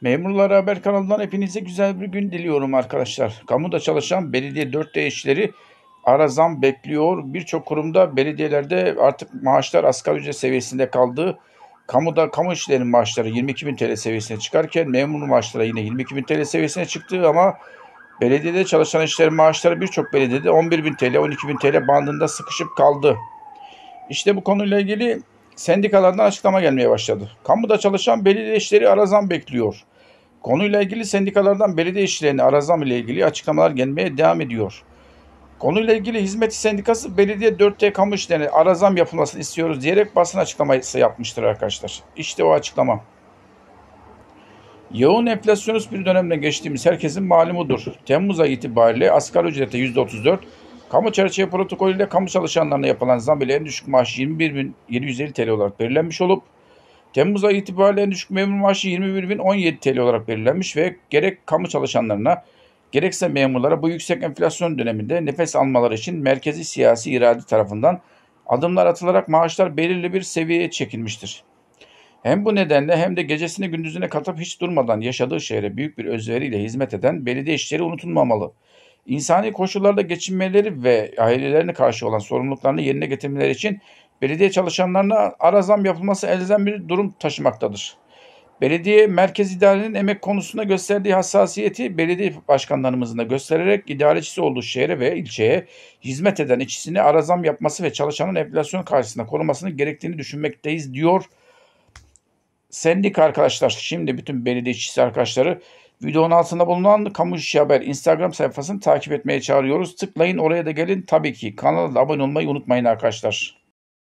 Memurlara Haber kanalından hepinize güzel bir gün diliyorum arkadaşlar. Kamuda çalışan belediye 4 işleri ara zam bekliyor. Birçok kurumda belediyelerde artık maaşlar asgari ücret seviyesinde kaldı. Kamuda kamu işlerinin maaşları 22 bin TL seviyesine çıkarken memur maaşları yine 22 bin TL seviyesine çıktı ama belediyede çalışan işlerin maaşları birçok belediyede 11 bin TL 12 bin TL bandında sıkışıp kaldı. İşte bu konuyla ilgili sendikalardan açıklama gelmeye başladı. Kamuda çalışan belediye işleri arazam bekliyor. Konuyla ilgili sendikalardan belediye işlerine arazam ile ilgili açıklamalar gelmeye devam ediyor. Konuyla ilgili hizmet sendikası belediye 4T kamu işlerine arazam yapılmasını istiyoruz diyerek basın açıklaması yapmıştır arkadaşlar. İşte o açıklama. Yoğun enflasyonist bir dönemden geçtiğimiz herkesin malumudur. Temmuz ayı itibariyle asgari ücrete %34, Kamu çerçeve protokolünde kamu çalışanlarına yapılan zam ile en düşük maaş 21.750 TL olarak belirlenmiş olup Temmuz ayı itibariyle en düşük memur maaşı 21.017 TL olarak belirlenmiş ve gerek kamu çalışanlarına gerekse memurlara bu yüksek enflasyon döneminde nefes almaları için merkezi siyasi irade tarafından adımlar atılarak maaşlar belirli bir seviyeye çekilmiştir. Hem bu nedenle hem de gecesini gündüzüne katıp hiç durmadan yaşadığı şehre büyük bir özveriyle hizmet eden belediye işleri unutulmamalı.'' insani koşullarda geçinmeleri ve ailelerine karşı olan sorumluluklarını yerine getirmeleri için belediye çalışanlarına ara zam yapılması elzem bir durum taşımaktadır. Belediye merkez idarenin emek konusunda gösterdiği hassasiyeti belediye başkanlarımızın da göstererek idarecisi olduğu şehre ve ilçeye hizmet eden işçisini ara zam yapması ve çalışanın enflasyon karşısında korumasını gerektiğini düşünmekteyiz diyor Sendik arkadaşlar. Şimdi bütün belediye işçisi arkadaşları Videonun altında bulunan Kamu İşi Haber Instagram sayfasını takip etmeye çağırıyoruz. Tıklayın oraya da gelin. Tabii ki kanala da abone olmayı unutmayın arkadaşlar.